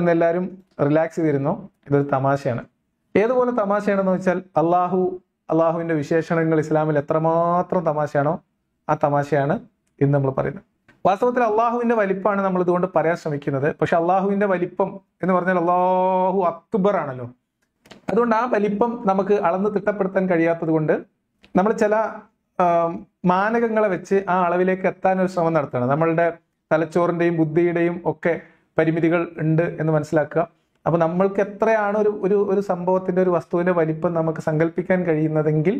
ഇന്ന് എല്ലാവരും റിലാക്സ് ചെയ്തിരുന്നു ഇതൊരു തമാശയാണ് ഏതുപോലെ തമാശയാണെന്ന് വെച്ചാൽ അള്ളാഹു അള്ളാഹുവിൻ്റെ വിശേഷണങ്ങൾ ഇസ്ലാമിൽ എത്രമാത്രം തമാശയാണോ ആ തമാശയാണ് ഇന്ന് നമ്മൾ പറയുന്നത് വാസ്തവത്തിൽ അള്ളാഹുവിൻ്റെ വലിപ്പമാണ് നമ്മൾ ഇതുകൊണ്ട് പറയാൻ ശ്രമിക്കുന്നത് പക്ഷെ അള്ളാഹുവിൻ്റെ വലിപ്പം എന്ന് പറഞ്ഞാൽ അള്ളാഹു അക്ബർ ആണല്ലോ അതുകൊണ്ട് ആ വലിപ്പം നമുക്ക് അളന്ന് തിട്ടപ്പെടുത്താൻ കഴിയാത്തത് കൊണ്ട് നമ്മൾ ചില മാനകങ്ങളെ വെച്ച് ആ അളവിലേക്ക് എത്താൻ ഒരു ശ്രമം നടത്തണം നമ്മളുടെ തലച്ചോറിൻ്റെയും ബുദ്ധിയുടെയും ഒക്കെ പരിമിതികൾ ഉണ്ട് എന്ന് മനസ്സിലാക്കുക അപ്പോൾ നമ്മൾക്ക് എത്രയാണ് ഒരു ഒരു ഒരു സംഭവത്തിന്റെ ഒരു വസ്തുവിന്റെ വലിപ്പം നമുക്ക് സങ്കല്പിക്കാൻ കഴിയുന്നതെങ്കിൽ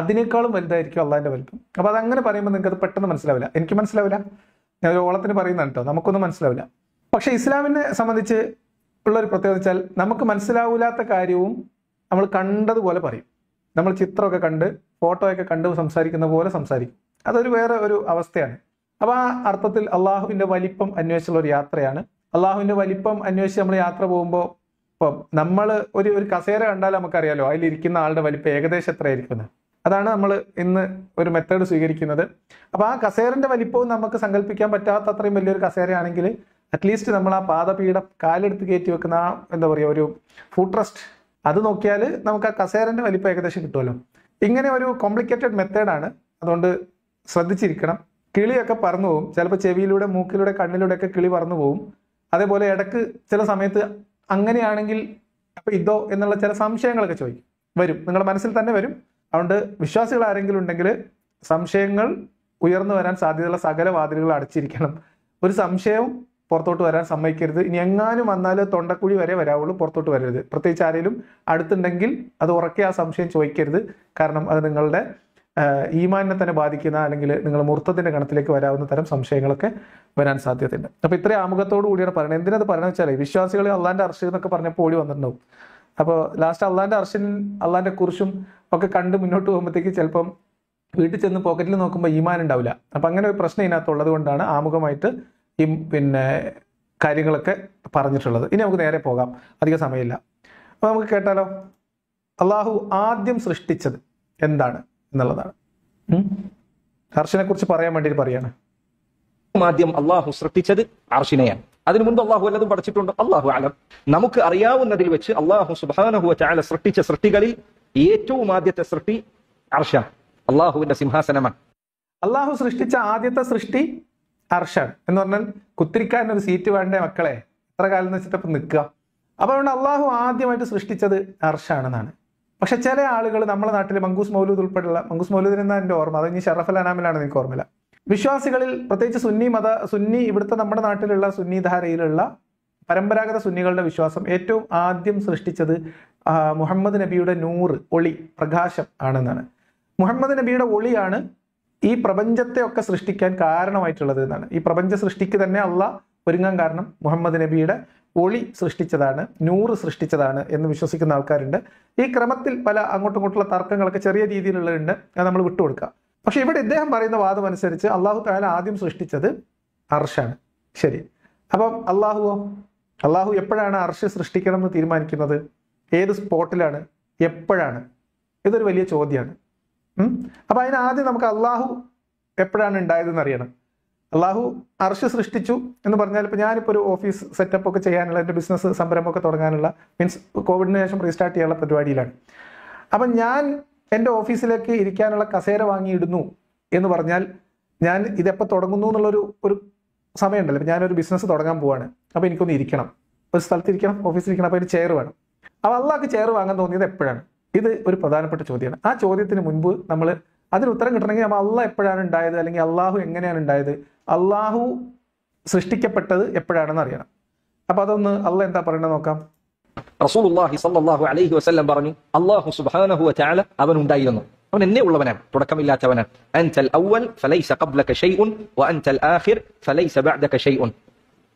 അതിനേക്കാളും വലുതായിരിക്കും അള്ളാഹിൻ്റെ വലിപ്പം അപ്പോൾ അതങ്ങനെ പറയുമ്പോൾ നിങ്ങൾക്ക് അത് പെട്ടെന്ന് മനസ്സിലാവില്ല എനിക്ക് മനസ്സിലാവില്ല ഞാൻ ഒരു ഓളത്തിന് പറയുന്നതാണ് കേട്ടോ നമുക്കൊന്നും മനസ്സിലാവില്ല പക്ഷെ ഇസ്ലാമിനെ സംബന്ധിച്ച് ഒരു പ്രത്യേകത വെച്ചാൽ നമുക്ക് മനസ്സിലാവില്ലാത്ത കാര്യവും നമ്മൾ കണ്ടതുപോലെ പറയും നമ്മൾ ചിത്രമൊക്കെ കണ്ട് ഫോട്ടോയൊക്കെ കണ്ട് സംസാരിക്കുന്ന പോലെ സംസാരിക്കും അതൊരു വേറെ ഒരു അവസ്ഥയാണ് അപ്പോൾ ആ അർത്ഥത്തിൽ അള്ളാഹുവിന്റെ വലിപ്പം അന്വേഷിച്ചുള്ള ഒരു യാത്രയാണ് അള്ളാഹുവിന്റെ വലിപ്പം അന്വേഷിച്ച് നമ്മൾ യാത്ര പോകുമ്പോൾ ഇപ്പം നമ്മൾ ഒരു ഒരു കസേര കണ്ടാൽ നമുക്കറിയാലോ അതിലിരിക്കുന്ന ആളുടെ വലിപ്പം ഏകദേശം എത്രയായിരിക്കും അതാണ് നമ്മൾ ഇന്ന് ഒരു മെത്തേഡ് സ്വീകരിക്കുന്നത് അപ്പോൾ ആ കസേരന്റെ വലിപ്പവും നമുക്ക് സങ്കല്പിക്കാൻ പറ്റാത്ത അത്രയും വലിയൊരു കസേരയാണെങ്കിൽ അറ്റ്ലീസ്റ്റ് നമ്മൾ ആ പാതപീഠ കാലെടുത്ത് കയറ്റി വെക്കുന്ന ആ എന്താ പറയുക ഒരു ഫൂട്രസ്റ്റ് അത് നോക്കിയാൽ നമുക്ക് ആ കസേരന്റെ വലിപ്പം ഏകദേശം കിട്ടുമല്ലോ ഇങ്ങനെ ഒരു കോംപ്ലിക്കേറ്റഡ് മെത്തേഡാണ് അതുകൊണ്ട് ശ്രദ്ധിച്ചിരിക്കണം കിളിയൊക്കെ പറന്നു പോകും ചിലപ്പോൾ ചെവിയിലൂടെ മൂക്കിലൂടെ കണ്ണിലൂടെയൊക്കെ കിളി പറന്നു പോകും അതേപോലെ ഇടക്ക് ചില സമയത്ത് അങ്ങനെയാണെങ്കിൽ അപ്പോൾ ഇതോ എന്നുള്ള ചില സംശയങ്ങളൊക്കെ ചോദിക്കും വരും നിങ്ങളുടെ മനസ്സിൽ തന്നെ വരും അതുകൊണ്ട് വിശ്വാസികൾ ആരെങ്കിലും ഉണ്ടെങ്കിൽ സംശയങ്ങൾ ഉയർന്നു വരാൻ സാധ്യതയുള്ള സകല വാതിലുകൾ അടച്ചിരിക്കണം ഒരു സംശയവും പുറത്തോട്ട് വരാൻ സമ്മതിക്കരുത് ഇനി എങ്ങാനും വന്നാൽ തൊണ്ടക്കുഴി വരെ വരാവുള്ളൂ പുറത്തോട്ട് വരരുത് പ്രത്യേകിച്ച് ആരെങ്കിലും അടുത്തുണ്ടെങ്കിൽ അത് ഉറക്കെ ആ സംശയം ചോദിക്കരുത് കാരണം അത് നിങ്ങളുടെ ഈമാനിനെ തന്നെ ബാധിക്കുന്ന അല്ലെങ്കിൽ നിങ്ങൾ മുഹൂർത്തത്തിൻ്റെ ഗണത്തിലേക്ക് വരാവുന്ന തരം സംശയങ്ങളൊക്കെ വരാൻ സാധ്യതയുണ്ട് അപ്പോൾ ഇത്രയും ആമുഖത്തോടു കൂടിയാണ് പറയുന്നത് എന്തിനത് പറയുന്നത് വെച്ചാൽ വിശ്വാസികൾ അള്ളാന്റെ അർഷ് എന്നൊക്കെ പറഞ്ഞപ്പോൾ ഓടി വന്നിട്ടുണ്ടാവും അപ്പോൾ ലാസ്റ്റ് അള്ളാന്റെ അർഷിൻ അള്ളാന്റെ കുറിച്ചും ഒക്കെ കണ്ട് മുന്നോട്ട് പോകുമ്പോഴത്തേക്ക് ചിലപ്പം വീട്ടിൽ ചെന്ന് പോക്കറ്റിൽ നോക്കുമ്പോൾ ഈമാൻ ഉണ്ടാവില്ല അപ്പൊ അങ്ങനെ ഒരു പ്രശ്നം ഇതിനകത്തുള്ളത് കൊണ്ടാണ് ആമുഖമായിട്ട് ഈ പിന്നെ കാര്യങ്ങളൊക്കെ പറഞ്ഞിട്ടുള്ളത് ഇനി നമുക്ക് നേരെ പോകാം അധിക സമയമില്ല അപ്പോൾ നമുക്ക് കേട്ടാലോ അള്ളാഹു ആദ്യം സൃഷ്ടിച്ചത് എന്താണ് എന്നുള്ളതാണ് അർഷിനെ കുറിച്ച് പറയാൻ വേണ്ടിയിട്ട് പറയാണ് ആദ്യം അള്ളാഹു സൃഷ്ടിച്ചത് അർഷിനെയാണ് അതിനു മുൻപ് അള്ളാഹു വല്ലതും പഠിച്ചിട്ടുണ്ട് അള്ളാഹു അലം നമുക്ക് അറിയാവുന്നതിൽ വെച്ച് അള്ളാഹു സുബാനഹു ചാല സൃഷ്ടിച്ച സൃഷ്ടികളിൽ ഏറ്റവും ആദ്യത്തെ സൃഷ്ടി അർഷ അള്ളാഹുവിന്റെ സിംഹാസനമാണ് അള്ളാഹു സൃഷ്ടിച്ച ആദ്യത്തെ സൃഷ്ടി അർഷാണ് എന്ന് പറഞ്ഞാൽ കുത്തിരിക്കാൻ ഒരു സീറ്റ് വേണ്ടേ മക്കളെ എത്ര കാലം എന്ന് വെച്ചിട്ട് നിൽക്കുക അപ്പോൾ അതുകൊണ്ട് അള്ളാഹു ആദ്യമായിട്ട് സൃഷ്ടിച്ചത് അർഷാണെന്നാണ് പക്ഷെ ചില ആളുകൾ നമ്മുടെ നാട്ടിൽ മങ്കൂസ് മൗലൂദ് ഉൾപ്പെടെയുള്ള മങ്കൂസ് മൗലൂദ് എന്നാ എൻ്റെ ഓർമ്മ അത് ഇനി ഷറഫൽ അനാമിലാണ് എനിക്ക് ഓർമ്മയില്ല വിശ്വാസികളിൽ പ്രത്യേകിച്ച് സുന്നി മത സുന്നി ഇവിടുത്തെ നമ്മുടെ നാട്ടിലുള്ള സുന്നി ധാരയിലുള്ള പരമ്പരാഗത സുന്നികളുടെ വിശ്വാസം ഏറ്റവും ആദ്യം സൃഷ്ടിച്ചത് മുഹമ്മദ് നബിയുടെ നൂറ് ഒളി പ്രകാശം ആണെന്നാണ് മുഹമ്മദ് നബിയുടെ ഒളിയാണ് ഈ പ്രപഞ്ചത്തെ ഒക്കെ സൃഷ്ടിക്കാൻ കാരണമായിട്ടുള്ളത് എന്നാണ് ഈ പ്രപഞ്ച സൃഷ്ടിക്ക് തന്നെ അള്ള ഒരുങ്ങാൻ കാരണം മുഹമ്മദ് നബിയുടെ ഒളി സൃഷ്ടിച്ചതാണ് നൂറ് സൃഷ്ടിച്ചതാണ് എന്ന് വിശ്വസിക്കുന്ന ആൾക്കാരുണ്ട് ഈ ക്രമത്തിൽ പല അങ്ങോട്ടും ഇങ്ങോട്ടുള്ള തർക്കങ്ങളൊക്കെ ചെറിയ രീതിയിലുള്ളതുണ്ട് അത് നമ്മൾ വിട്ടുകൊടുക്കുക പക്ഷെ ഇവിടെ ഇദ്ദേഹം പറയുന്ന വാദം അനുസരിച്ച് അള്ളാഹു താല ആദ്യം സൃഷ്ടിച്ചത് അർഷാണ് ശരി അപ്പം അള്ളാഹുവോ അള്ളാഹു എപ്പോഴാണ് അർഷ് സൃഷ്ടിക്കണം എന്ന് തീരുമാനിക്കുന്നത് ഏത് സ്പോട്ടിലാണ് എപ്പോഴാണ് ഇതൊരു വലിയ ചോദ്യമാണ് അപ്പൊ അതിനാദ്യം നമുക്ക് അള്ളാഹു എപ്പോഴാണ് ഉണ്ടായതെന്ന് അറിയണം അള്ളാഹു അർഷ് സൃഷ്ടിച്ചു എന്ന് പറഞ്ഞാൽ ഇപ്പൊ ഞാനിപ്പോ ഒരു ഓഫീസ് സെറ്റപ്പ് ഒക്കെ ചെയ്യാനുള്ള എൻ്റെ ബിസിനസ് സംരംഭമൊക്കെ തുടങ്ങാനുള്ള മീൻസ് കോവിഡിന് ശേഷം റീസ്റ്റാർട്ട് ചെയ്യാനുള്ള പരിപാടിയിലാണ് അപ്പൊ ഞാൻ എൻ്റെ ഓഫീസിലേക്ക് ഇരിക്കാനുള്ള കസേര വാങ്ങിയിടുന്നു എന്ന് പറഞ്ഞാൽ ഞാൻ ഇതെപ്പോ തുടങ്ങുന്നു എന്നുള്ളൊരു ഒരു സമയമുണ്ടല്ലോ ഞാനൊരു ബിസിനസ് തുടങ്ങാൻ പോവാണ് അപ്പോൾ എനിക്കൊന്ന് ഇരിക്കണം ഒരു സ്ഥലത്ത് ഇരിക്കണം ഓഫീസിൽ ഇരിക്കണം അപ്പോൾ ഒരു ചെയർ വേണം അപ്പോൾ അള്ളാഹ് ചെയർ വാങ്ങാൻ തോന്നിയത് എപ്പോഴാണ് ഇത് ഒരു പ്രധാനപ്പെട്ട ചോദ്യമാണ് ആ ചോദ്യത്തിന് മുൻപ് നമ്മൾ അതിന് ഉത്തരം കിട്ടണമെങ്കിൽ നമ്മൾ അള്ളാഹ് എപ്പോഴാണ് ഉണ്ടായത് അല്ലെങ്കിൽ അള്ളാഹു എങ്ങനെയാണ് ഉണ്ടായത് അള്ളാഹു സൃഷ്ടിക്കപ്പെട്ടത് എപ്പോഴാണെന്ന് അറിയണം അപ്പൊ അതൊന്ന് അള്ള എന്താ പറയണത് നോക്കാം റസൂലുള്ളാഹി സല്ലല്ലാഹു അലൈഹി വസല്ലം പറഞ്ഞു അല്ലാഹു സുബ്ഹാനഹു വതആല അവൻ ഉണ്ടായിരുന്നു അവൻ എന്നേ ഉള്ളവനാണ് തുടക്കമില്ലാത്തവനാണ് അൻതൽ അവൽ ഫലൈസ ഖബ്ലക ഷൈഉൻ വ അൻതൽ ആഖിർ ഫലൈസ ബഅദക ഷൈഉൻ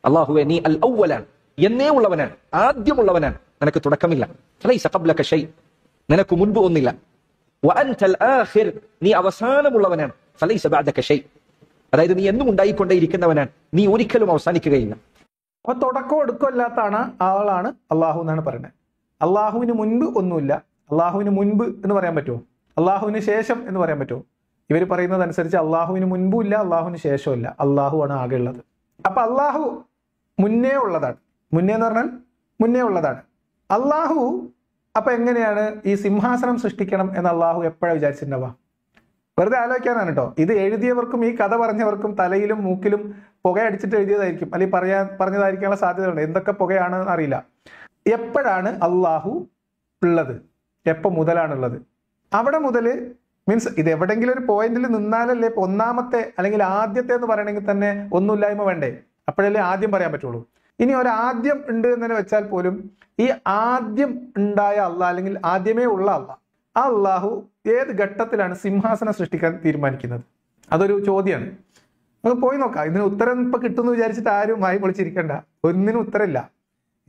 അല്ലാഹു നീ അൽ അവലാണ് എന്നേ ഉള്ളവനാണ് ആദ്യമുള്ളവനാണ് നിനക്ക് തുടക്കമില്ല ഫലൈസ ഖബ്ലക ഷൈ നിനക്ക് മുൻപ് ഒന്നില്ല നീ അവസാനമുള്ളവനാണ് അതായത് നീ എന്നും ഉണ്ടായിക്കൊണ്ടേയിരിക്കുന്നവനാണ് നീ ഒരിക്കലും അവസാനിക്കുകയില്ല അപ്പൊ തുടക്കം ഒടുക്കമില്ലാത്താണ് ആളാണ് അള്ളാഹു എന്നാണ് പറയുന്നത് അള്ളാഹുവിന് മുൻപ് ഒന്നുമില്ല അള്ളാഹുവിന് മുൻപ് എന്ന് പറയാൻ പറ്റുമോ അള്ളാഹുവിന് ശേഷം എന്ന് പറയാൻ പറ്റുമോ ഇവർ പറയുന്നത് അനുസരിച്ച് അള്ളാഹുവിന് മുൻപും ഇല്ല അള്ളാഹുവിന് ശേഷവും ഇല്ല അള്ളാഹു ആണ് ആകെ ഉള്ളത് അപ്പൊ അള്ളാഹു മുന്നേ ഉള്ളതാണ് മുന്നേ എന്ന് പറഞ്ഞാൽ മുന്നേ ഉള്ളതാണ് അള്ളാഹു അപ്പൊ എങ്ങനെയാണ് ഈ സിംഹാസനം സൃഷ്ടിക്കണം എന്ന് അള്ളാഹു എപ്പോഴാണ് വിചാരിച്ചിട്ടുണ്ടാവുക വെറുതെ ആലോചിക്കാനാണ് കേട്ടോ ഇത് എഴുതിയവർക്കും ഈ കഥ പറഞ്ഞവർക്കും തലയിലും മൂക്കിലും പുകയടിച്ചിട്ട് എഴുതിയതായിരിക്കും അല്ലെങ്കിൽ പറയാൻ പറഞ്ഞതായിരിക്കാനുള്ള സാധ്യതയുണ്ട് എന്തൊക്കെ പുകയാണ് അറിയില്ല എപ്പോഴാണ് അള്ളാഹു ഉള്ളത് എപ്പോൾ മുതലാണുള്ളത് അവിടെ മുതൽ മീൻസ് ഇത് എവിടെങ്കിലും ഒരു പോയിന്റിൽ നിന്നാലല്ലേ ഇപ്പൊ ഒന്നാമത്തെ അല്ലെങ്കിൽ ആദ്യത്തെ എന്ന് പറയണമെങ്കിൽ തന്നെ ഒന്നുമില്ലായ്മ വേണ്ടേ അപ്പോഴല്ലേ ആദ്യം പറയാൻ പറ്റുള്ളൂ ഇനി ഒരാദ്യം ഉണ്ട് എന്നതിനെ വെച്ചാൽ പോലും ഈ ആദ്യം ഉണ്ടായ അള്ള അല്ലെങ്കിൽ ആദ്യമേ ഉള്ള അള്ള ആ അള്ളാഹു ഏത് ഘട്ടത്തിലാണ് സിംഹാസനം സൃഷ്ടിക്കാൻ തീരുമാനിക്കുന്നത് അതൊരു ചോദ്യമാണ് നമുക്ക് പോയി നോക്കാം ഇതിന് ഉത്തരം ഇപ്പൊ കിട്ടുമെന്ന് വിചാരിച്ചിട്ട് ആരും വായി പൊളിച്ചിരിക്കണ്ട ഒന്നിനും ഉത്തരമില്ല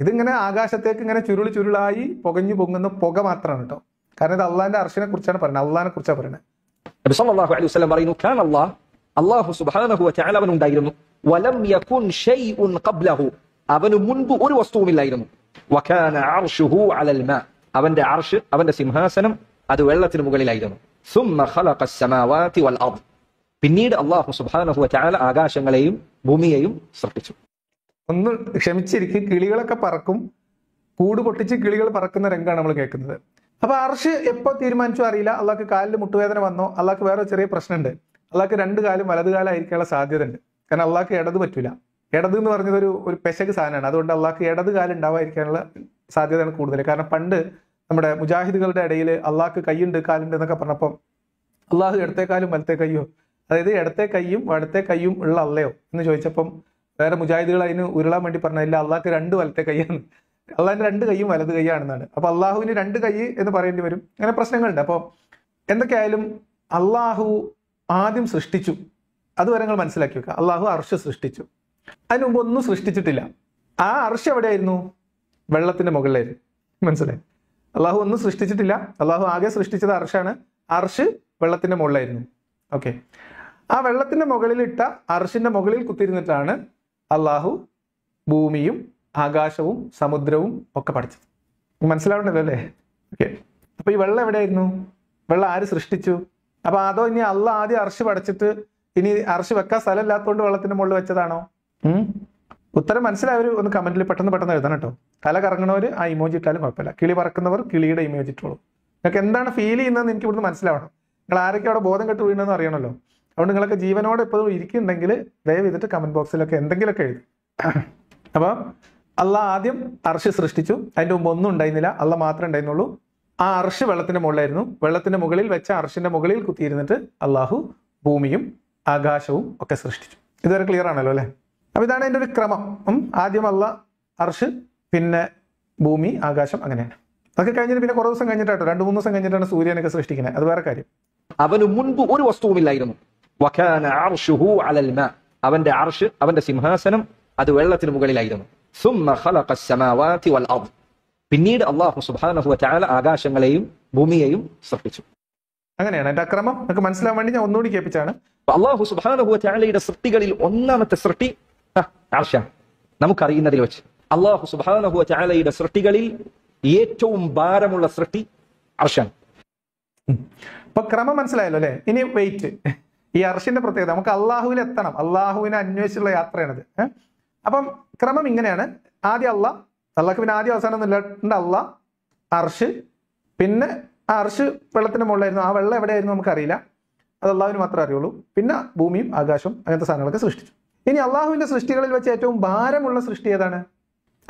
ഇതിങ്ങനെ ആകാശത്തേക്ക് ഇങ്ങനെ ചുരുൾ ചുരുളായി പുകഞ്ഞു പൊങ്ങുന്ന പുക മാത്രമാണ് കേട്ടോ കാരണം ഇത് അള്ളാഹിന്റെ അർഷനെ കുറിച്ചാണ് പറയുന്നത് അള്ളാഹിനെ കുറിച്ചാണ് പറയുന്നത് നബി സല്ലല്ലാഹു അലൈഹി വസല്ലം പറയുന്നു അല്ലാഹു സുബ്ഹാനഹു വലം യകുൻ ഖബ്ലഹു അവന് മുൻപ് ഒരു വസ്തുവുമില്ലായിരുന്നു അവന്റെ അർഷ് അവന്റെ സിംഹാസനം അത് വെള്ളത്തിന് മുകളിലായിരുന്നു പിന്നീട് അള്ളാഹു സുബാനഹു ആകാശങ്ങളെയും ഭൂമിയെയും സൃഷ്ടിച്ചു ഒന്ന് ക്ഷമിച്ചിരിക്കും കിളികളൊക്കെ പറക്കും കൂട് പൊട്ടിച്ച് കിളികൾ പറക്കുന്ന രംഗമാണ് നമ്മൾ കേൾക്കുന്നത് അപ്പൊ അർഷ് എപ്പോ തീരുമാനിച്ചോ അറിയില്ല അള്ളാഹ്ക്ക് കാലിൽ മുട്ടുവേദന വന്നോ അള്ളാഹ്ക്ക് വേറെ ചെറിയ പ്രശ്നമുണ്ട് അള്ളാഹ്ക്ക് രണ്ട് കാലും വലതുകാലം ആയിരിക്കാനുള്ള സാധ്യത ഉണ്ട് കാരണം അള്ളാഹ്ക്ക് ഇടത് പറ്റൂല ഇടത് എന്ന് പറഞ്ഞത് ഒരു ഒരു പെശക് സാധനമാണ് അതുകൊണ്ട് അള്ളാഹ്ക്ക് ഇടത് കാലം ഉണ്ടാവാതിരിക്കാനുള്ള സാധ്യതയാണ് കൂടുതൽ കാരണം പണ്ട് നമ്മുടെ മുജാഹിദുകളുടെ ഇടയിൽ അള്ളാഹ്ക്ക് കൈയുണ്ട് കാലുണ്ട് എന്നൊക്കെ പറഞ്ഞപ്പം അള്ളാഹു ഇടത്തേക്കാലും കാലും വലത്തെ കൈയോ അതായത് ഇടത്തെ കൈയും വടത്തെ കൈയും ഉള്ള അല്ലയോ എന്ന് ചോദിച്ചപ്പം വേറെ മുജാഹിദുകൾ അതിന് ഉരുളാൻ വേണ്ടി പറഞ്ഞ ഇല്ല അള്ളാഹ്ക്ക് രണ്ട് വലത്തെ കൈയാണ് അള്ളാഹിന്റെ രണ്ട് കൈയും വലത് കൈയാണെന്നാണ് അപ്പൊ അള്ളാഹുവിന് രണ്ട് കൈ എന്ന് പറയേണ്ടി വരും അങ്ങനെ പ്രശ്നങ്ങളുണ്ട് അപ്പോൾ എന്തൊക്കെയായാലും അള്ളാഹു ആദ്യം സൃഷ്ടിച്ചു അതുവരെ നിങ്ങൾ മനസ്സിലാക്കി വെക്കുക അള്ളാഹു അർഷ് സൃഷ്ടിച്ചു അതിനു മുമ്പ് ഒന്നും സൃഷ്ടിച്ചിട്ടില്ല ആ അർഷ് എവിടെയായിരുന്നു വെള്ളത്തിന്റെ മുകളിലായിരുന്നു മനസ്സിലായി അള്ളാഹു ഒന്നും സൃഷ്ടിച്ചിട്ടില്ല അള്ളാഹു ആകെ സൃഷ്ടിച്ചത് അർഷാണ് അർഷ് വെള്ളത്തിന്റെ മുകളിലായിരുന്നു ഓക്കെ ആ വെള്ളത്തിന്റെ മുകളിലിട്ട അർഷിന്റെ മുകളിൽ കുത്തിരുന്നിട്ടാണ് അള്ളാഹു ഭൂമിയും ആകാശവും സമുദ്രവും ഒക്കെ പഠിച്ചത് മനസ്സിലാവണ്ടല്ലോ അല്ലേ ഓക്കെ അപ്പൊ ഈ വെള്ളം എവിടെയായിരുന്നു വെള്ളം ആര് സൃഷ്ടിച്ചു അപ്പൊ അതോ ഇനി അള്ളാഹ് ആദ്യം അർഷ് പടച്ചിട്ട് ഇനി അർഷ് വെക്കാൻ സ്ഥലമില്ലാത്തതുകൊണ്ട് വെള്ളത്തിന്റെ മുകളിൽ വെച്ചതാണോ ഉത്തരം മനസ്സിലായവർ ഒന്ന് കമന്റിൽ പെട്ടെന്ന് പെട്ടെന്ന് എഴുതണം കേട്ടോ തല കറങ്ങണവർ ആ ഇമോജി ഇട്ടാലും കുഴപ്പമില്ല കിളി പറക്കുന്നവർ കിളിയുടെ ഇമോജി ഇട്ടോളൂ നിങ്ങൾക്ക് എന്താണ് ഫീൽ ചെയ്യുന്നതെന്ന് എനിക്ക് ഇവിടുന്ന് മനസ്സിലാവണം നിങ്ങൾ ആരൊക്കെ അവിടെ ബോധം കെട്ട് വീണെന്ന് അറിയണമല്ലോ അതുകൊണ്ട് നിങ്ങളൊക്കെ ജീവനോടെ എപ്പോഴും ഇരിക്കുന്നുണ്ടെങ്കിൽ ദയവ് ചെയ്തിട്ട് കമന്റ് ബോക്സിലൊക്കെ എന്തെങ്കിലുമൊക്കെ എഴുതും അപ്പോൾ അല്ല ആദ്യം അർഷ് സൃഷ്ടിച്ചു അതിന്റെ മുമ്പ് ഒന്നും ഉണ്ടായിരുന്നില്ല അല്ല മാത്രമേ ഉണ്ടായിരുന്നുള്ളൂ ആ അർഷ് വെള്ളത്തിന്റെ മുകളിലായിരുന്നു വെള്ളത്തിന്റെ മുകളിൽ വെച്ച അർഷിന്റെ മുകളിൽ കുത്തിയിരുന്നിട്ട് അള്ളാഹു ഭൂമിയും ആകാശവും ഒക്കെ സൃഷ്ടിച്ചു ഇതുവരെ ക്ലിയർ ആണല്ലോ അല്ലേ അപ്പൊ ഇതാണ് എൻ്റെ ഒരു ക്രമം ആദ്യം അല്ല അർഷ് പിന്നെ ഭൂമി ആകാശം അങ്ങനെയാണ് അതൊക്കെ കഴിഞ്ഞിട്ട് പിന്നെ കുറേ ദിവസം കഴിഞ്ഞിട്ടാട്ടോ രണ്ട് മൂന്ന് ദിവസം കഴിഞ്ഞിട്ടാണ് സൂര്യനൊക്കെ സൃഷ്ടിക്കുന്നത് അത് വേറെ കാര്യം അവന് മുൻപ് ഒരു വസ്തുവുമില്ലായിരുന്നു അവന്റെ അർഷ് അവന്റെ സിംഹാസനം അത് വെള്ളത്തിന് മുകളിലായിരുന്നു പിന്നീട് അള്ളാഹു ആകാശങ്ങളെയും ഭൂമിയെയും സൃഷ്ടിച്ചു അങ്ങനെയാണ് എന്റെ അക്രമം നിങ്ങൾക്ക് മനസ്സിലാൻ വേണ്ടി ഞാൻ ഒന്നുകൂടി കേൾപ്പിച്ചാണ് അള്ളാഹു സുബാനഹു ചാലയുടെ സൃഷ്ടികളിൽ ഒന്നാമത്തെ സൃഷ്ടി നമുക്കറിയുന്നതിൽ വെച്ച് അള്ളാഹു സുബാനഹു സൃഷ്ടികളിൽ ഏറ്റവും ഭാരമുള്ള സൃഷ്ടി അർഷാണ് ഇപ്പൊ ക്രമം മനസ്സിലായല്ലോ അല്ലെ ഇനി വെയിറ്റ് ഈ അർഷിന്റെ പ്രത്യേകത നമുക്ക് അള്ളാഹുവിൽ എത്തണം അള്ളാഹുവിനെ അന്വേഷിച്ചുള്ള യാത്രയാണത് അപ്പം ക്രമം ഇങ്ങനെയാണ് ആദ്യം അള്ളാഹ് അള്ളാഹ്ക്ക് പിന്നെ ആദ്യം അവസാനം ഒന്നുമില്ല അള്ളാഹ് അർഷ് പിന്നെ ആ അർഷ് വെള്ളത്തിന് മുകളിലായിരുന്നു ആ വെള്ളം എവിടെയായിരുന്നു നമുക്കറിയില്ല അത് അള്ളാഹുവിന് മാത്രമേ അറിയുള്ളൂ പിന്നെ ഭൂമിയും ആകാശവും അങ്ങനത്തെ സാധനങ്ങളൊക്കെ സൃഷ്ടിച്ചു ഇനി അള്ളാഹുവിൻ്റെ സൃഷ്ടികളിൽ വെച്ച് ഏറ്റവും ഭാരമുള്ള സൃഷ്ടി ഏതാണ്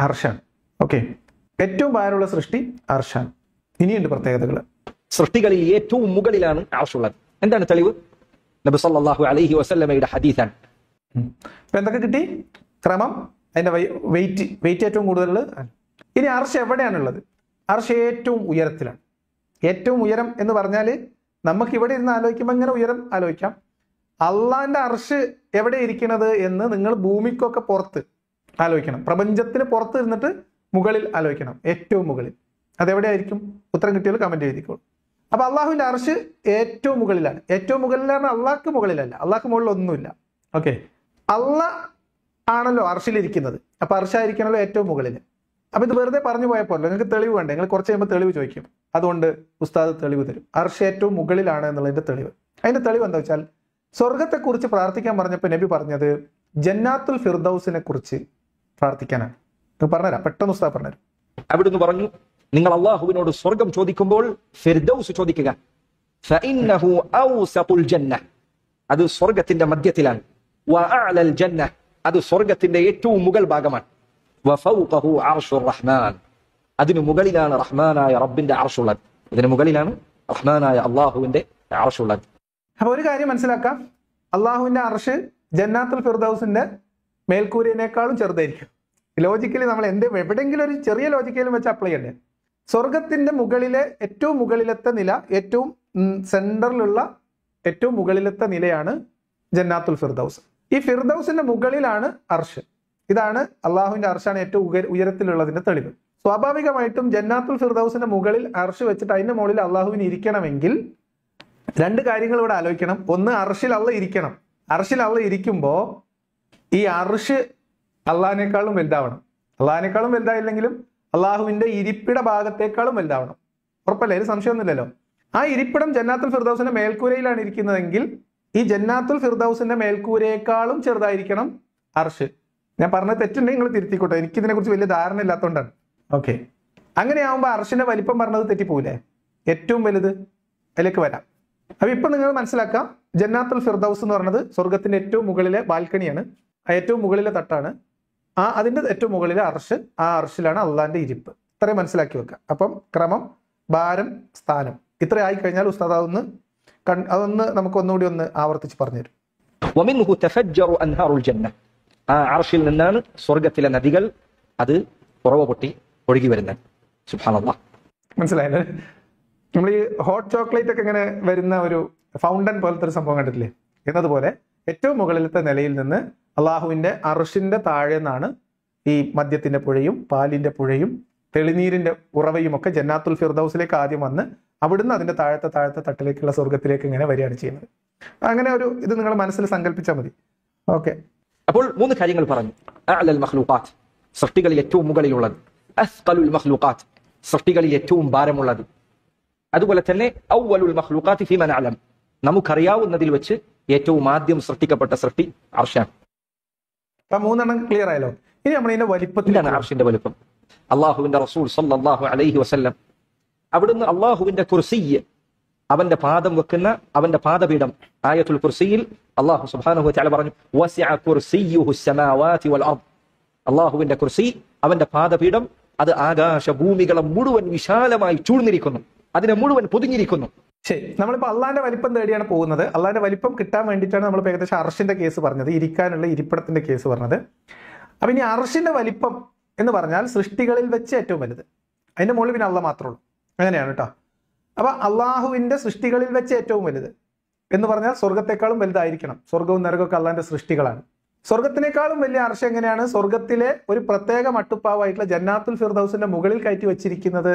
അർഷാൻ ഓക്കെ ഏറ്റവും ഭാരമുള്ള സൃഷ്ടി അർഷാൻ ഇനിയുണ്ട് പ്രത്യേകതകൾ സൃഷ്ടികളിൽ ഏറ്റവും മുകളിലാണ് ആവശ്യമുള്ളത് എന്താണ് തെളിവ് നബി വസല്ലമയുടെ ഹദീസാണ് ഇപ്പൊ എന്തൊക്കെ കിട്ടി ക്രമം അതിന്റെ വെയിറ്റ് വെയിറ്റ് ഏറ്റവും കൂടുതലുള്ളത് ഇനി അർഷ എവിടെയാണുള്ളത് അർഷ ഏറ്റവും ഉയരത്തിലാണ് ഏറ്റവും ഉയരം എന്ന് പറഞ്ഞാൽ നമുക്ക് ഇവിടെ ഇരുന്ന് ആലോചിക്കുമ്പോൾ ഇങ്ങനെ ഉയരം ആലോചിക്കാം അള്ളാന്റെ അർഷ് എവിടെ ഇരിക്കണത് എന്ന് നിങ്ങൾ ഭൂമിക്കൊക്കെ പുറത്ത് ആലോചിക്കണം പ്രപഞ്ചത്തിന് പുറത്ത് ഇരുന്നിട്ട് മുകളിൽ ആലോചിക്കണം ഏറ്റവും മുകളിൽ അതെവിടെയായിരിക്കും ഉത്തരം കിട്ടിയാൽ കമന്റ് ചെയ്തിക്കോളൂ അപ്പോൾ അള്ളാഹുവിന്റെ അർഷ് ഏറ്റവും മുകളിലാണ് ഏറ്റവും മുകളിലാണ് അള്ളാഹ്ക്ക് മുകളിലല്ല അള്ളാഹ്ക്ക് മുകളിൽ ഒന്നുമില്ല ഓക്കെ അള്ള ആണല്ലോ അർഷിലിരിക്കുന്നത് അപ്പോൾ അർഷായിരിക്കണല്ലോ ഏറ്റവും മുകളിൽ അപ്പോൾ ഇത് വെറുതെ പറഞ്ഞു പോയപ്പോൾ നിങ്ങൾക്ക് തെളിവ് വേണ്ടേ നിങ്ങൾ കുറച്ച് കഴിയുമ്പോൾ തെളിവ് ചോദിക്കും അതുകൊണ്ട് ഉസ്താദ് തെളിവ് തരും അർഷ് ഏറ്റവും മുകളിലാണ് എന്നുള്ളതിന്റെ തെളിവ് അതിന്റെ തെളിവ് എന്താ വെച്ചാൽ സ്വർഗത്തെക്കുറിച്ച് പ്രാർത്ഥിക്കാൻ പറഞ്ഞപ്പോൾ നബി പറഞ്ഞത് ജന്നാത്തുൽ ഫിർദൌസിനെ കുറിച്ച് പ്രാർത്ഥിക്കാനാണ് പറഞ്ഞുതരാം പെട്ടെന്ന് ഉസ്താ പറഞ്ഞു അവിടുന്ന് പറഞ്ഞു നിങ്ങൾ അള്ളാഹുവിനോട് സ്വർഗം ചോദിക്കുമ്പോൾ ഫിർദൌസ് ചോദിക്കുക അത് സ്വർഗത്തിന്റെ മധ്യത്തിലാണ് അത് സ്വർഗത്തിന്റെ ഏറ്റവും മുകൾ ഭാഗമാണ് അതിനു മുകളിലാണ് റഹ്മാനായ റബ്ബിന്റെ ആർഷുള്ളത് ഇതിന് മുകളിലാണ് റഹ്മാനായ അള്ളാഹുവിന്റെ ആർഷുള്ളത് അപ്പൊ ഒരു കാര്യം മനസ്സിലാക്കാം അള്ളാഹുവിന്റെ അർഷ് ജന്നാത്തുൽ ഫിർദൌസിന്റെ മേൽക്കൂരിനേക്കാളും ചെറുതായിരിക്കും ലോജിക്കലി നമ്മൾ എന്ത് എവിടെയെങ്കിലും ഒരു ചെറിയ ലോജിക്കലും വെച്ച് അപ്ലൈ ചെയ്യണ്ടേ സ്വർഗത്തിന്റെ മുകളിലെ ഏറ്റവും മുകളിലത്തെ നില ഏറ്റവും സെന്ററിലുള്ള ഏറ്റവും മുകളിലത്തെ നിലയാണ് ജന്നാത്തുൽ ഫിർദൌസ് ഈ ഫിർദൌസിന്റെ മുകളിലാണ് അർഷ് ഇതാണ് അള്ളാഹുവിന്റെ അർഷാണ് ഏറ്റവും ഉയരത്തിലുള്ളതിന്റെ തെളിവ് സ്വാഭാവികമായിട്ടും ജന്നാത്തുൽ ഫിർദൌസിന്റെ മുകളിൽ അർഷ് വെച്ചിട്ട് അതിന്റെ മുകളിൽ അള്ളാഹുവിന് ഇരിക്കണമെങ്കിൽ രണ്ട് കാര്യങ്ങൾ ഇവിടെ ആലോചിക്കണം ഒന്ന് അർഷിൽ അള്ള ഇരിക്കണം അർഷിൽ അള്ള ഇരിക്കുമ്പോൾ ഈ അർഷ് അള്ളഹാനേക്കാളും വലുതാവണം അള്ളഹാനേക്കാളും വലുതായില്ലെങ്കിലും അള്ളാഹുവിന്റെ ഇരിപ്പിട ഭാഗത്തേക്കാളും വലുതാവണം ഉറപ്പല്ലേ ഒരു സംശയമൊന്നുമില്ലല്ലോ ആ ഇരിപ്പിടം ജന്നാത്തുൽ ഫിർദൌസിന്റെ മേൽക്കൂരയിലാണ് ഇരിക്കുന്നതെങ്കിൽ ഈ ജന്നാത്തുൽ ഫിർദൌസിന്റെ മേൽക്കൂരയേക്കാളും ചെറുതായിരിക്കണം അർഷ് ഞാൻ പറഞ്ഞ തെറ്റുണ്ടെങ്കിൽ നിങ്ങൾ തിരുത്തിക്കോട്ടെ ഇതിനെക്കുറിച്ച് വലിയ ധാരണ ഇല്ലാത്തതുകൊണ്ടാണ് ഓക്കെ അങ്ങനെയാവുമ്പോൾ അർഷിന്റെ വലിപ്പം പറഞ്ഞത് തെറ്റിപ്പോവില്ലേ ഏറ്റവും വലുത് അതിലേക്ക് വരാം അപ്പൊ ഇപ്പൊ നിങ്ങൾ മനസ്സിലാക്കാം ജന്നാത്തുൽ ഫിർദൌസ് എന്ന് പറയുന്നത് സ്വർഗത്തിന്റെ ഏറ്റവും മുകളിലെ ബാൽക്കണിയാണ് ഏറ്റവും മുകളിലെ തട്ടാണ് ആ അതിന്റെ ഏറ്റവും മുകളിലെ അർഷ് ആ അർഷിലാണ് അള്ളാന്റെ ഇരിപ്പ് ഇത്രയും മനസ്സിലാക്കി വെക്കുക അപ്പം ക്രമം ഭാരം സ്ഥാനം ഇത്ര ആയി കഴിഞ്ഞാൽ ഉസ്താദ് അതൊന്ന് കൺ അതൊന്ന് നമുക്ക് ഒന്നുകൂടി ഒന്ന് ആവർത്തിച്ച് പറഞ്ഞുതരും ആ അർഷിൽ നിന്നാണ് സ്വർഗത്തിലെ നദികൾ അത് ഉറവ് പൊട്ടി ഒഴുകി വരുന്നത് മനസ്സിലായല്ലേ നമ്മൾ ഈ ഹോട്ട് ചോക്ലേറ്റ് ഒക്കെ ഇങ്ങനെ വരുന്ന ഒരു ഫൗണ്ടൻ പോലത്തെ ഒരു സംഭവം കണ്ടിട്ടില്ലേ എന്നതുപോലെ ഏറ്റവും മുകളിലത്തെ നിലയിൽ നിന്ന് അള്ളാഹുവിൻ്റെ അർഷിൻ്റെ താഴെ നിന്നാണ് ഈ മദ്യത്തിൻ്റെ പുഴയും പാലിൻ്റെ പുഴയും തെളിനീരിൻ്റെ ഉറവയും ഒക്കെ ജന്നാത്തുൽ ഫിർദൌസിലേക്ക് ആദ്യം വന്ന് അവിടുന്ന് അതിൻ്റെ താഴത്തെ താഴത്തെ തട്ടിലേക്കുള്ള സ്വർഗത്തിലേക്ക് ഇങ്ങനെ വരികയാണ് ചെയ്യുന്നത് അങ്ങനെ ഒരു ഇത് നിങ്ങൾ മനസ്സിൽ സങ്കല്പിച്ചാൽ മതി ഓക്കെ അപ്പോൾ മൂന്ന് കാര്യങ്ങൾ പറഞ്ഞു അഅലൽ സൃഷ്ടികളിൽ ഏറ്റവും മുകളിലുള്ളത് അസ്ഖലുൽ സൃഷ്ടികളിൽ ഏറ്റവും ഭാരമുള്ളത് അതുപോലെ തന്നെ ഔവലുൽ മഹ്ലൂഖാത്തി ഫി മനാലം നമുക്കറിയാവുന്നതിൽ വെച്ച് ഏറ്റവും ആദ്യം സൃഷ്ടിക്കപ്പെട്ട സൃഷ്ടി അർഷാണ് മൂന്നെണ്ണം ക്ലിയർ ആയല്ലോ ഇനി നമ്മൾ ഇതിന്റെ വലിപ്പത്തിലാണ് അർഷിന്റെ വലിപ്പം അള്ളാഹുവിന്റെ റസൂൽ സല്ലാഹു അലൈഹി വസല്ലം അവിടുന്ന് അള്ളാഹുവിന്റെ കുർസിയെ അവന്റെ പാദം വെക്കുന്ന അവന്റെ പാദപീഠം ആയത്തുൽ കുർസിയിൽ അള്ളാഹു സുബാനഹു ചാല പറഞ്ഞു അള്ളാഹുവിന്റെ കുർസി അവന്റെ പാദപീഠം അത് ആകാശ ഭൂമികളെ മുഴുവൻ വിശാലമായി ചൂഴ്ന്നിരിക്കുന്നു അതിനെ മുഴുവൻ പൊതിഞ്ഞിരിക്കുന്നു ശരി നമ്മളിപ്പോൾ അള്ളാന്റെ വലിപ്പം തേടിയാണ് പോകുന്നത് അള്ളാന്റെ വലിപ്പം കിട്ടാൻ വേണ്ടിയിട്ടാണ് നമ്മൾ ഏകദേശം അർഷിന്റെ കേസ് പറഞ്ഞത് ഇരിക്കാനുള്ള ഇരിപ്പിടത്തിന്റെ കേസ് പറഞ്ഞത് അപ്പൊ ഇനി അർഷിന്റെ വലിപ്പം എന്ന് പറഞ്ഞാൽ സൃഷ്ടികളിൽ വെച്ച് ഏറ്റവും വലുത് അതിന്റെ മുകളിൽ പിന്നെ അള്ള ഉള്ളൂ അങ്ങനെയാണ് കേട്ടോ അപ്പൊ അള്ളാഹുവിന്റെ സൃഷ്ടികളിൽ വെച്ച് ഏറ്റവും വലുത് എന്ന് പറഞ്ഞാൽ സ്വർഗത്തെക്കാളും വലുതായിരിക്കണം സ്വർഗവും നരകമൊക്കെ അള്ളാന്റെ സൃഷ്ടികളാണ് സ്വർഗത്തിനേക്കാളും വലിയ അർഷ എങ്ങനെയാണ് സ്വർഗത്തിലെ ഒരു പ്രത്യേക മട്ടുപ്പാവായിട്ടുള്ള ജന്നാത്തുൽ ഫിർദൌസിന്റെ മുകളിൽ കയറ്റി വെച്ചിരിക്കുന്നത്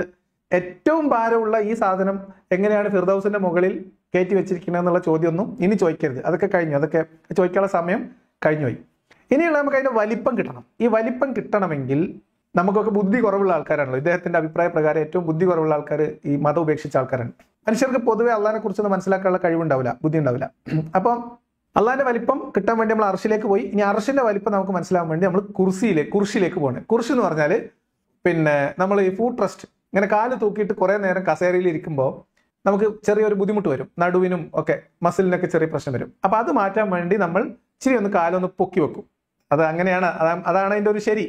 ഏറ്റവും ഭാരമുള്ള ഈ സാധനം എങ്ങനെയാണ് ഫിർദൌസിന്റെ മുകളിൽ കയറ്റി വെച്ചിരിക്കുന്നത് എന്നുള്ള ചോദ്യമൊന്നും ഇനി ചോദിക്കരുത് അതൊക്കെ കഴിഞ്ഞു അതൊക്കെ ചോദിക്കാനുള്ള സമയം കഴിഞ്ഞുപോയി ഇനിയുള്ള നമുക്ക് അതിന്റെ വലിപ്പം കിട്ടണം ഈ വലിപ്പം കിട്ടണമെങ്കിൽ നമുക്കൊക്കെ ബുദ്ധി കുറവുള്ള ആൾക്കാരാണല്ലോ ഇദ്ദേഹത്തിന്റെ അഭിപ്രായ പ്രകാരം ഏറ്റവും ബുദ്ധി കുറവുള്ള ആൾക്കാർ ഈ മതം ഉപേക്ഷിച്ച ആൾക്കാരാണ് മനുഷ്യർക്ക് പൊതുവെ അള്ളാഹിനെ കുറിച്ചൊന്നും മനസ്സിലാക്കാനുള്ള കഴിവുണ്ടാവില്ല ബുദ്ധി ഉണ്ടാവില്ല അപ്പൊ അള്ളാഹിന്റെ വലിപ്പം കിട്ടാൻ വേണ്ടി നമ്മൾ അർഷിലേക്ക് പോയി ഇനി അർഷിന്റെ വലിപ്പം നമുക്ക് മനസ്സിലാവാൻ വേണ്ടി നമ്മൾ കുർസിയിലെ കുർഷിലേക്ക് പോകണം കുർഷ് എന്ന് പറഞ്ഞാൽ പിന്നെ നമ്മൾ ഈ ഫുഡ് ട്രസ്റ്റ് ഇങ്ങനെ കാല് തൂക്കിയിട്ട് കുറേ നേരം കസേരയിൽ ഇരിക്കുമ്പോൾ നമുക്ക് ചെറിയൊരു ബുദ്ധിമുട്ട് വരും നടുവിനും ഒക്കെ മസിലിനൊക്കെ ചെറിയ പ്രശ്നം വരും അപ്പോൾ അത് മാറ്റാൻ വേണ്ടി നമ്മൾ ഇച്ചിരി ഒന്ന് കാലൊന്ന് പൊക്കി വെക്കും അത് അങ്ങനെയാണ് അതാണ് അതിൻ്റെ ഒരു ശരി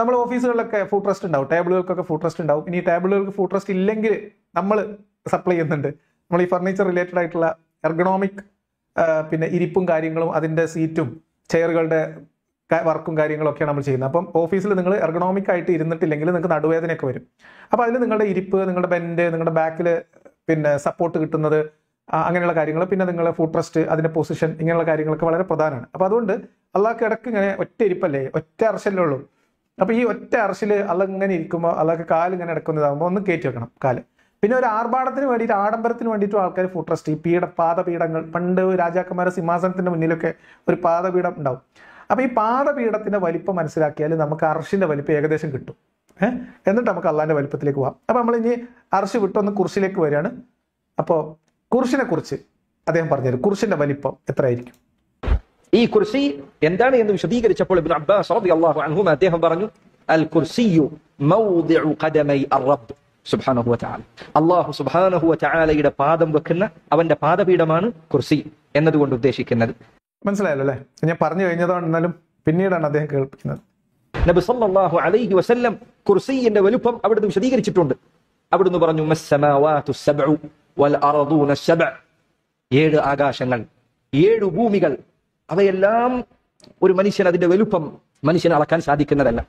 നമ്മൾ ഓഫീസുകളിലൊക്കെ ഫുഡ് റെസ്റ്റ് ഉണ്ടാവും ടേബിളുകൾക്കൊക്കെ ഫുഡ് റെസ്റ്റ് ഉണ്ടാവും ഇനി ടേബിളുകൾക്ക് ഫുഡ് റെസ്റ്റ് ഇല്ലെങ്കിൽ നമ്മൾ സപ്ലൈ ചെയ്യുന്നുണ്ട് നമ്മൾ ഈ ഫർണിച്ചർ റിലേറ്റഡ് ആയിട്ടുള്ള എർഗണോമിക് പിന്നെ ഇരിപ്പും കാര്യങ്ങളും അതിൻ്റെ സീറ്റും ചെയറുകളുടെ വർക്കും കാര്യങ്ങളൊക്കെയാണ് നമ്മൾ ചെയ്യുന്നത് അപ്പം ഓഫീസിൽ നിങ്ങൾ എർഗണോമിക് ആയിട്ട് ഇരുന്നിട്ടില്ലെങ്കിൽ നിങ്ങൾക്ക് നടുവേദനയൊക്കെ വരും അപ്പോൾ അതിൽ നിങ്ങളുടെ ഇരിപ്പ് നിങ്ങളുടെ ബെൻഡ് നിങ്ങളുടെ ബാക്കിൽ പിന്നെ സപ്പോർട്ട് കിട്ടുന്നത് അങ്ങനെയുള്ള കാര്യങ്ങൾ പിന്നെ നിങ്ങളുടെ ഫുഡ് റെസ്റ്റ് അതിൻ്റെ പൊസിഷൻ ഇങ്ങനെയുള്ള കാര്യങ്ങളൊക്കെ വളരെ പ്രധാനമാണ് അപ്പോൾ അതുകൊണ്ട് അള്ളാഹ് ഇടക്ക് ഇങ്ങനെ ഒറ്റ ഇരിപ്പല്ലേ ഒറ്റ അറശല്ലേ ഉള്ളൂ അപ്പോൾ ഈ ഒറ്റ അറശിൽ അള്ളാഹ് ഇങ്ങനെ ഇരിക്കുമ്പോൾ അള്ളാഹ് കാല് ഇങ്ങനെ ഇടക്കുന്നതാകുമ്പോൾ ഒന്ന് കയറ്റി വെക്കണം കാല് പിന്നെ ഒരു ആർഭാടത്തിന് വേണ്ടിയിട്ട് ആഡംബരത്തിന് വേണ്ടിയിട്ടും ആൾക്കാർ ഫുഡ് റെസ്റ്റ് ഈ പീഠ പാദപീഠങ്ങൾ പണ്ട് രാജാക്കന്മാരുടെ സിംഹാസനത്തിൻ്റെ മുന്നിലൊക്കെ ഒരു പാദപീഠം ഉണ്ടാവും അപ്പോൾ ഈ പാദപീഠത്തിന്റെ വലിപ്പം മനസ്സിലാക്കിയാൽ നമുക്ക് അർഷിന്റെ വലിപ്പം ഏകദേശം കിട്ടും എന്നിട്ട് നമുക്ക് അള്ളാന്റെ വലിപ്പത്തിലേക്ക് പോവാം അപ്പോൾ നമ്മൾ ഇനി അർഷ് വിട്ടൊന്ന് കുർശിലേക്ക് വരികയാണ് അപ്പോൾ കുറിശിനെ കുറിച്ച് അദ്ദേഹം പറഞ്ഞത് കുറിശിന്റെ വലിപ്പം എത്രയായിരിക്കും ഈ കുർശി എന്താണ് എന്ന് വിശദീകരിച്ചപ്പോൾ ഇബ്നു അബ്ബാസ് റളിയല്ലാഹു അൻഹു അദ്ദേഹം പറഞ്ഞു അൽ കുർസിയു മൗദിഉ ഖദമൈ അർറബ് സുബ്ഹാനഹു അല്ലാഹു സുബ്ഹാനഹു പാദം വെക്കുന്ന അവന്റെ പാദപീഠമാണ് കുർസി എന്നതുകൊണ്ട് ഉദ്ദേശിക്കുന്നത് മനസ്സിലായല്ലോ അല്ലേ ഞാൻ പറഞ്ഞു കഴിഞ്ഞതാണെന്നാലും പിന്നീടാണ് അദ്ദേഹം കേൾപ്പിക്കുന്നത് നബി സല്ലല്ലാഹു അലൈഹി വസല്ലം കുർസിയുടെ വലുപ്പം അവിടുന്ന് വിശദീകരിച്ചിട്ടുണ്ട് അവിടുന്ന് പറഞ്ഞു മസ്സമാവാതു സബ്ഉ വൽ അർദൂന സബ്അ ഏഴ് ആകാശങ്ങൾ ഏഴ് ഭൂമികൾ അവയെല്ലാം ഒരു മനുഷ്യൻ അതിന്റെ വലുപ്പം മനുഷ്യൻ അളക്കാൻ സാധിക്കുന്നതല്ല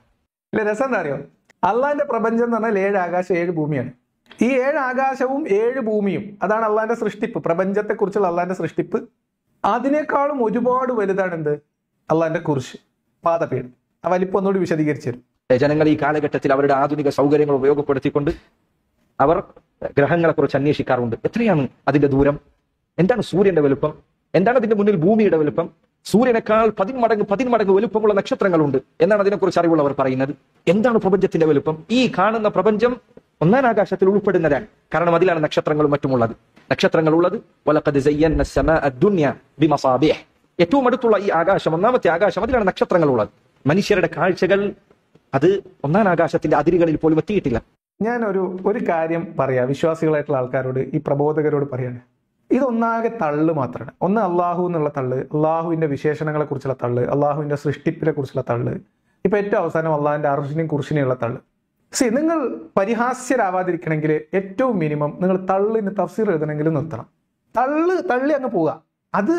ഇല്ല രസം എന്താ അറിയോ അള്ളാഹിന്റെ പ്രപഞ്ചം എന്ന് പറഞ്ഞാൽ ഏഴ് ആകാശം ഏഴ് ഭൂമിയാണ് ഈ ഏഴ് ആകാശവും ഏഴ് ഭൂമിയും അതാണ് അള്ളാഹിന്റെ സൃഷ്ടിപ്പ് പ്രപഞ്ചത്തെക്കുറിച്ചുള്ള അള്ളാഹിന്റെ സൃഷ്ടിപ്പ് അതിനേക്കാളും ഒരുപാട് വലുതാണ് എന്ത് അള്ളാന്റെ കുറിച്ച് പാദപീഠം ആ വലിപ്പം ഒന്നുകൂടി വിശദീകരിച്ചു തരും ജനങ്ങൾ ഈ കാലഘട്ടത്തിൽ അവരുടെ ആധുനിക സൗകര്യങ്ങൾ ഉപയോഗപ്പെടുത്തിക്കൊണ്ട് അവർ ഗ്രഹങ്ങളെ കുറിച്ച് അന്വേഷിക്കാറുണ്ട് എത്രയാണ് അതിന്റെ ദൂരം എന്താണ് സൂര്യന്റെ വലുപ്പം എന്താണ് അതിന്റെ മുന്നിൽ ഭൂമിയുടെ വലുപ്പം സൂര്യനേക്കാൾ പതിന്മടങ്ങ് പതിന്മടങ്ങ് വലുപ്പമുള്ള നക്ഷത്രങ്ങളുണ്ട് എന്നാണ് അതിനെക്കുറിച്ച് അറിവുള്ളവർ പറയുന്നത് എന്താണ് പ്രപഞ്ചത്തിന്റെ വലുപ്പം ഈ കാണുന്ന പ്രപഞ്ചം ഒന്നാം ആകാശത്തിൽ ഉൾപ്പെടുന്നതാണ് കാരണം അതിലാണ് നക്ഷത്രങ്ങളും മറ്റുമുള്ളത് നക്ഷത്രങ്ങൾ ഉള്ളത് ഏറ്റവും അടുത്തുള്ള ഈ ആകാശം ഒന്നാമത്തെ ആകാശം അതിലാണ് നക്ഷത്രങ്ങൾ ഉള്ളത് മനുഷ്യരുടെ കാഴ്ചകൾ അത് ഒന്നാം ആകാശത്തിന്റെ അതിരുകളിൽ പോലും എത്തിയിട്ടില്ല ഞാൻ ഒരു ഒരു കാര്യം പറയാം വിശ്വാസികളായിട്ടുള്ള ആൾക്കാരോട് ഈ പ്രബോധകരോട് പറയാണ് ഇതൊന്നാകെ തള്ള് മാത്രമാണ് ഒന്ന് അള്ളാഹു എന്നുള്ള തള്ള് വിശേഷണങ്ങളെ വിശേഷണങ്ങളെക്കുറിച്ചുള്ള തള്ള് അള്ളാഹുവിന്റെ സൃഷ്ടിപ്പിനെ കുറിച്ചുള്ള തള്ള് ഇപ്പൊ ഏറ്റവും അവസാനം അള്ളാഹിൻ്റെ അർഷിനെയും കുറിശിനെയുള്ള തള്ള് സി നിങ്ങൾ പരിഹാസ്യരാവാതിരിക്കണമെങ്കിൽ ഏറ്റവും മിനിമം നിങ്ങൾ തള്ളിന് തഫ്സീർ എഴുതണമെങ്കിലും നിർത്തണം തള്ള് തള്ളി അങ്ങ് പോവുക അത്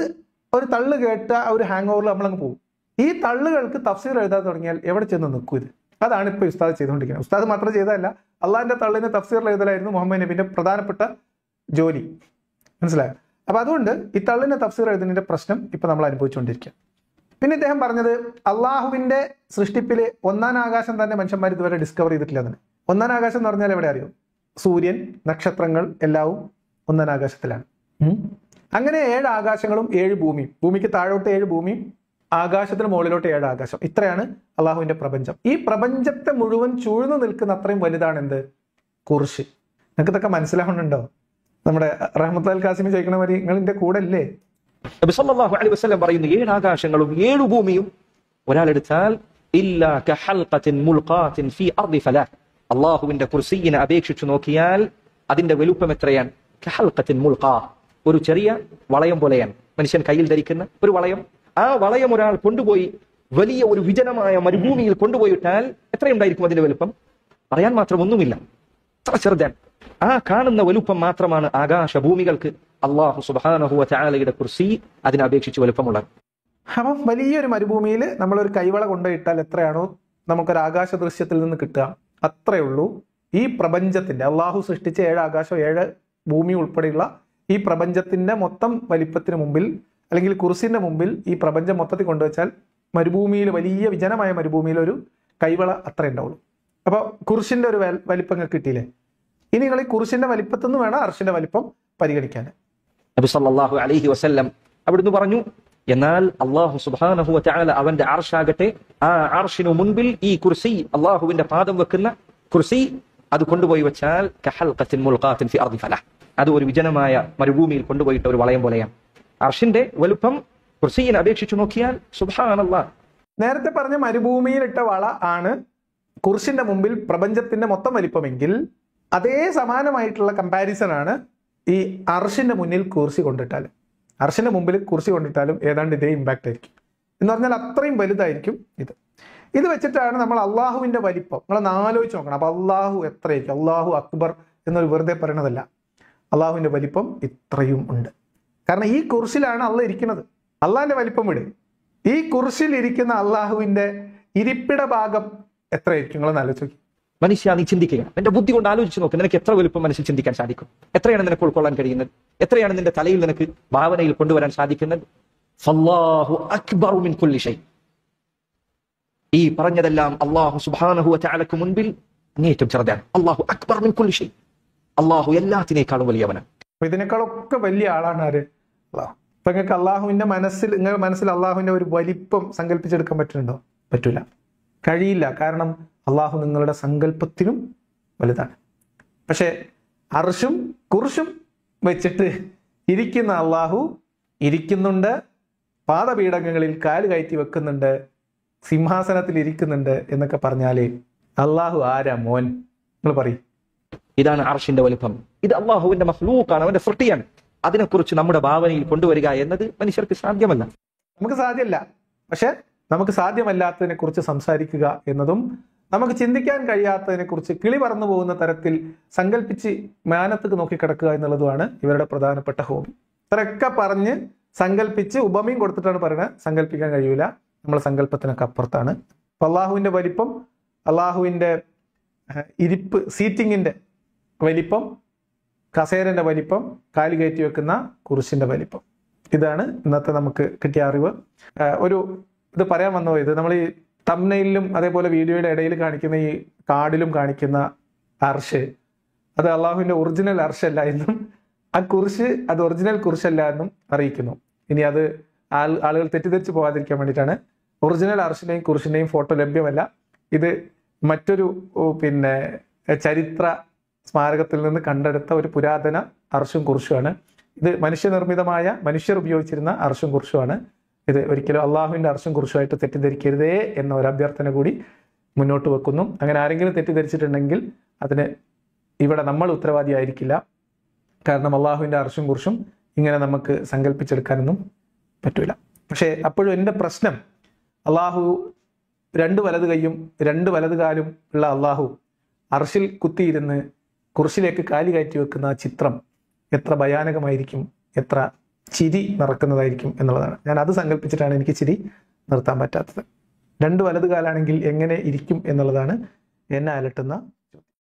ഒരു തള്ള് കേട്ട ഒരു ഹാങ് ഓവറിൽ നമ്മളങ്ങ് പോകും ഈ തള്ളുകൾക്ക് തഫ്സീർ എഴുതാൻ തുടങ്ങിയാൽ എവിടെ ചെന്ന് നിൽക്കും ഇത് അതാണ് ഇപ്പോൾ ഉസ്താദ് ചെയ്തുകൊണ്ടിരിക്കുന്നത് ഉസ്താദ് മാത്രം ചെയ്തതല്ല അള്ളാഹിന്റെ തള്ളിന് തഫ്സീർ എഴുതലായിരുന്നു മുഹമ്മദ് നബിന്റെ പ്രധാനപ്പെട്ട ജോലി മനസ്സിലായോ അപ്പോൾ അതുകൊണ്ട് ഈ തള്ളിന്റെ തഫ്സീർ എഴുതുന്നതിന്റെ പ്രശ്നം ഇപ്പൊ നമ്മൾ അനുഭവിച്ചുകൊണ്ടിരിക്കുക പിന്നെ ഇദ്ദേഹം പറഞ്ഞത് അള്ളാഹുവിന്റെ സൃഷ്ടിപ്പില് ഒന്നാം ആകാശം തന്നെ മനുഷ്യന്മാർ ഇതുവരെ ഡിസ്കവർ ചെയ്തിട്ടില്ല എന്നാണ് ഒന്നാം ആകാശം എന്ന് പറഞ്ഞാൽ എവിടെ അറിയും സൂര്യൻ നക്ഷത്രങ്ങൾ എല്ലാവും ഒന്നാം ആകാശത്തിലാണ് അങ്ങനെ ഏഴ് ആകാശങ്ങളും ഏഴ് ഭൂമിയും ഭൂമിക്ക് താഴോട്ട് ഏഴ് ഭൂമിയും ആകാശത്തിന് മുകളിലോട്ട് ഏഴ് ആകാശം ഇത്രയാണ് അള്ളാഹുവിന്റെ പ്രപഞ്ചം ഈ പ്രപഞ്ചത്തെ മുഴുവൻ ചൂഴ്ന്നു നിൽക്കുന്ന അത്രയും വലുതാണ് എന്ത് കുറിശ് നിങ്ങൾക്ക് ഇതൊക്കെ മനസ്സിലാവുന്നുണ്ടോ നമ്മുടെ റഹ്മത്ത് അൽ കാസിമി ചോദിക്കണ മാതിരി നിങ്ങൾ എൻ്റെ കൂടെ അല്ലേ നബി സല്ലല്ലാഹു അലൈഹി വസല്ലം പറയുന്നു ഏഴ് ആകാശങ്ങളും ഏഴ് ഭൂമിയും ഒരാളെടുത്താൽ അള്ളാഹുവിന്റെ കുർസീനെ അപേക്ഷിച്ചു നോക്കിയാൽ അതിന്റെ വലുപ്പം എത്രയാണ് ഒരു ചെറിയ വളയം പോലെയാണ് മനുഷ്യൻ കയ്യിൽ ധരിക്കുന്ന ഒരു വളയം ആ വളയം ഒരാൾ കൊണ്ടുപോയി വലിയ ഒരു വിജനമായ മരുഭൂമിയിൽ കൊണ്ടുപോയിട്ടാൽ എത്രയുണ്ടായിരിക്കും അതിന്റെ വലുപ്പം പറയാൻ മാത്രം ഒന്നുമില്ല അത്ര ചെറുതാണ് ആ കാണുന്ന വലുപ്പം മാത്രമാണ് ആകാശ ഭൂമികൾക്ക് അള്ളാഹു സുബാനഹുവ ചാലയുടെ കുർസി അതിനെ അപേക്ഷിച്ച് വലുപ്പമുള്ള അപ്പം വലിയൊരു മരുഭൂമിയിൽ നമ്മളൊരു കൈവള കൊണ്ടുപോയിട്ടാൽ എത്രയാണോ നമുക്കൊരു ആകാശ ദൃശ്യത്തിൽ നിന്ന് കിട്ടുക അത്രയേ ഉള്ളൂ ഈ പ്രപഞ്ചത്തിന്റെ അള്ളാഹു സൃഷ്ടിച്ച ഏഴ് ആകാശം ഏഴ് ഭൂമി ഉൾപ്പെടെയുള്ള ഈ പ്രപഞ്ചത്തിന്റെ മൊത്തം വലിപ്പത്തിന് മുമ്പിൽ അല്ലെങ്കിൽ കുർസിന്റെ മുമ്പിൽ ഈ പ്രപഞ്ചം മൊത്തത്തിൽ കൊണ്ടുവച്ചാൽ മരുഭൂമിയിൽ വലിയ വിജനമായ മരുഭൂമിയിൽ ഒരു കൈവള അത്ര ഉണ്ടാവുള്ളൂ അപ്പോൾ കുർശിന്റെ ഒരു വലിപ്പം കിട്ടിയില്ലേ ഇനി നിങ്ങൾ ഈ കുർശിന്റെ വലിപ്പത്തുനിന്ന് വേണം അർഷിന്റെ വലിപ്പം പരിഗണിക്കാൻ നബി സല്ലല്ലാഹു അലഹി വസ്ല്ലം അവിടുന്ന് പറഞ്ഞു എന്നാൽ അള്ളാഹു സുബാനഹു ചാല അവന്റെ ആർഷാകട്ടെ ആ ആർഷിനു മുൻപിൽ ഈ കുർസി അള്ളാഹുവിന്റെ പാദം വെക്കുന്ന കുർസി അത് കൊണ്ടുപോയി വെച്ചാൽ അത് ഒരു വിജനമായ മരുഭൂമിയിൽ കൊണ്ടുപോയിട്ട് ഒരു വളയം പോലെയാണ് അർഷിന്റെ വലുപ്പം കുർസീനെ അപേക്ഷിച്ചു നോക്കിയാൽ സുബാനല്ല നേരത്തെ പറഞ്ഞ മരുഭൂമിയിലിട്ട വള ആണ് കുർസിന്റെ മുമ്പിൽ പ്രപഞ്ചത്തിന്റെ മൊത്തം വലിപ്പമെങ്കിൽ അതേ സമാനമായിട്ടുള്ള കമ്പാരിസൺ ആണ് ഈ അർഷിൻ്റെ മുന്നിൽ കുർസി കൊണ്ടിട്ടാലും അർഷിൻ്റെ മുമ്പിൽ കുർസി കൊണ്ടിട്ടാലും ഏതാണ്ട് ഇതേ ഇമ്പാക്റ്റ് ആയിരിക്കും എന്ന് പറഞ്ഞാൽ അത്രയും വലുതായിരിക്കും ഇത് ഇത് വെച്ചിട്ടാണ് നമ്മൾ അള്ളാഹുവിൻ്റെ വലിപ്പം നമ്മളൊന്ന് ആലോചിച്ച് നോക്കണം അപ്പോൾ അള്ളാഹു എത്രയായിരിക്കും അള്ളാഹു അക്ബർ എന്നൊരു വെറുതെ പറയണതല്ല അള്ളാഹുവിൻ്റെ വലിപ്പം ഇത്രയും ഉണ്ട് കാരണം ഈ കുർസിലാണ് അള്ള ഇരിക്കുന്നത് അള്ളാഹിൻ്റെ വലിപ്പം വിടെ ഈ കുർസിൽ ഇരിക്കുന്ന അള്ളാഹുവിൻ്റെ ഇരിപ്പിട ഭാഗം എത്രയായിരിക്കും നിങ്ങളൊന്ന് ആലോചിക്കും മനുഷ്യ നീ ചിന്തിക്കുകയാണ് നിന്റെ ബുദ്ധി കൊണ്ട് ആലോചിച്ച് നോക്ക് നിനക്ക് എത്ര വലുപ്പം മനസ്സിൽ ചിന്തിക്കാൻ സാധിക്കും എത്രയാണ് നിനക്ക് ഉൾക്കൊള്ളാൻ കഴിയുന്നത് എത്രയാണ് നിന്റെ തലയിൽ നിനക്ക് ഭാവനയിൽ കൊണ്ടുവരാൻ സാധിക്കുന്നത് ഈ പറഞ്ഞതെല്ലാം അള്ളാഹു സുബാനഹു ചാലക്ക് മുൻപിൽ അങ്ങേറ്റം ചെറുതാണ് അള്ളാഹു അക്ബർ മിൻ കുല്ലിഷൈ അള്ളാഹു എല്ലാത്തിനേക്കാളും വലിയവനാണ് അപ്പൊ ഇതിനേക്കാളൊക്കെ വലിയ ആളാണ് ആര് അള്ളാഹു അപ്പൊ നിങ്ങൾക്ക് അള്ളാഹുവിന്റെ മനസ്സിൽ നിങ്ങളുടെ മനസ്സിൽ അള്ളാഹുവിന്റെ ഒരു വലിപ്പം സങ്കല്പിച്ചെടുക്കാൻ പറ്റുന്നുണ്ടോ പറ്റൂല കഴിയില്ല കാരണം അള്ളാഹു നിങ്ങളുടെ സങ്കല്പത്തിനും വലുതാണ് പക്ഷെ അർഷും കുർഷും വെച്ചിട്ട് ഇരിക്കുന്ന അള്ളാഹു ഇരിക്കുന്നുണ്ട് പാദപീഠങ്ങളിൽ കാല് കയറ്റി വെക്കുന്നുണ്ട് സിംഹാസനത്തിൽ ഇരിക്കുന്നുണ്ട് എന്നൊക്കെ പറഞ്ഞാലേ അള്ളാഹു ആരാ മോൻ നിങ്ങൾ പറയും ഇതാണ് അർഷിന്റെ വലിപ്പം ഇത് അള്ളാഹുവിന്റെ മഹ്ലൂക്കാണ് അവന്റെ സൃഷ്ടിയാണ് അതിനെക്കുറിച്ച് നമ്മുടെ ഭാവനയിൽ കൊണ്ടുവരിക എന്നത് മനുഷ്യർക്ക് സാധ്യമല്ല നമുക്ക് സാധ്യമല്ല പക്ഷെ നമുക്ക് സാധ്യമല്ലാത്തതിനെ കുറിച്ച് സംസാരിക്കുക എന്നതും നമുക്ക് ചിന്തിക്കാൻ കഴിയാത്തതിനെക്കുറിച്ച് കിളി പറന്നു പോകുന്ന തരത്തിൽ സങ്കല്പിച്ച് മാനത്തേക്ക് നോക്കിക്കിടക്കുക എന്നുള്ളതുമാണ് ഇവരുടെ പ്രധാനപ്പെട്ട ഹോബി ഇത്രയൊക്കെ പറഞ്ഞ് സങ്കല്പിച്ച് ഉപമയും കൊടുത്തിട്ടാണ് പറയുന്നത് സങ്കല്പിക്കാൻ കഴിയൂല നമ്മളെ സങ്കല്പത്തിനൊക്കെ അപ്പുറത്താണ് അള്ളാഹുവിന്റെ വലിപ്പം അള്ളാഹുവിന്റെ ഇരിപ്പ് സീറ്റിങ്ങിന്റെ വലിപ്പം കസേരന്റെ വലിപ്പം കാല് കയറ്റി വെക്കുന്ന കുരിശിൻ്റെ വലിപ്പം ഇതാണ് ഇന്നത്തെ നമുക്ക് കിട്ടിയ അറിവ് ഒരു ഇത് പറയാൻ വന്നു ഇത് നമ്മൾ ഈ തമ്നയിലും അതേപോലെ വീഡിയോയുടെ ഇടയിൽ കാണിക്കുന്ന ഈ കാർഡിലും കാണിക്കുന്ന അർഷ് അത് അള്ളാഹുവിൻ്റെ ഒറിജിനൽ അർഷല്ല എന്നും ആ കുറിശ് അത് ഒറിജിനൽ കുറിശല്ല എന്നും അറിയിക്കുന്നു ഇനി അത് ആൾ ആളുകൾ തെറ്റിദ്ധരിച്ച് പോകാതിരിക്കാൻ വേണ്ടിയിട്ടാണ് ഒറിജിനൽ അർഷിൻ്റെയും കുറിശിൻ്റെയും ഫോട്ടോ ലഭ്യമല്ല ഇത് മറ്റൊരു പിന്നെ ചരിത്ര സ്മാരകത്തിൽ നിന്ന് കണ്ടെടുത്ത ഒരു പുരാതന അർഷും കുറിശുമാണ് ഇത് മനുഷ്യനിർമ്മിതമായ മനുഷ്യർ ഉപയോഗിച്ചിരുന്ന അർഷും കുറിശുമാണ് ഇത് ഒരിക്കലും അള്ളാഹുവിൻ്റെ അർശം കുറിച്ചുമായിട്ട് തെറ്റിദ്ധരിക്കരുതേ എന്ന ഒരു അഭ്യർത്ഥന കൂടി മുന്നോട്ട് വെക്കുന്നു അങ്ങനെ ആരെങ്കിലും തെറ്റിദ്ധരിച്ചിട്ടുണ്ടെങ്കിൽ അതിന് ഇവിടെ നമ്മൾ ഉത്തരവാദിയായിരിക്കില്ല കാരണം അള്ളാഹുവിൻ്റെ അർശം കുറിച്ചും ഇങ്ങനെ നമുക്ക് സങ്കല്പിച്ചെടുക്കാനൊന്നും പറ്റൂല പക്ഷേ അപ്പോഴും എൻ്റെ പ്രശ്നം അള്ളാഹു രണ്ട് വലത് കൈയും രണ്ട് വലത് കാലും ഉള്ള അള്ളാഹു അർശിൽ കുത്തിയിരുന്ന് കുറിശിലേക്ക് കാലി കയറ്റി വെക്കുന്ന ആ ചിത്രം എത്ര ഭയാനകമായിരിക്കും എത്ര ചിരി നിറക്കുന്നതായിരിക്കും എന്നുള്ളതാണ് ഞാൻ അത് സങ്കല്പിച്ചിട്ടാണ് എനിക്ക് ചിരി നിർത്താൻ പറ്റാത്തത് രണ്ട് വലത് കാലാണെങ്കിൽ എങ്ങനെ ഇരിക്കും എന്നുള്ളതാണ് എന്നെ അലട്ടുന്ന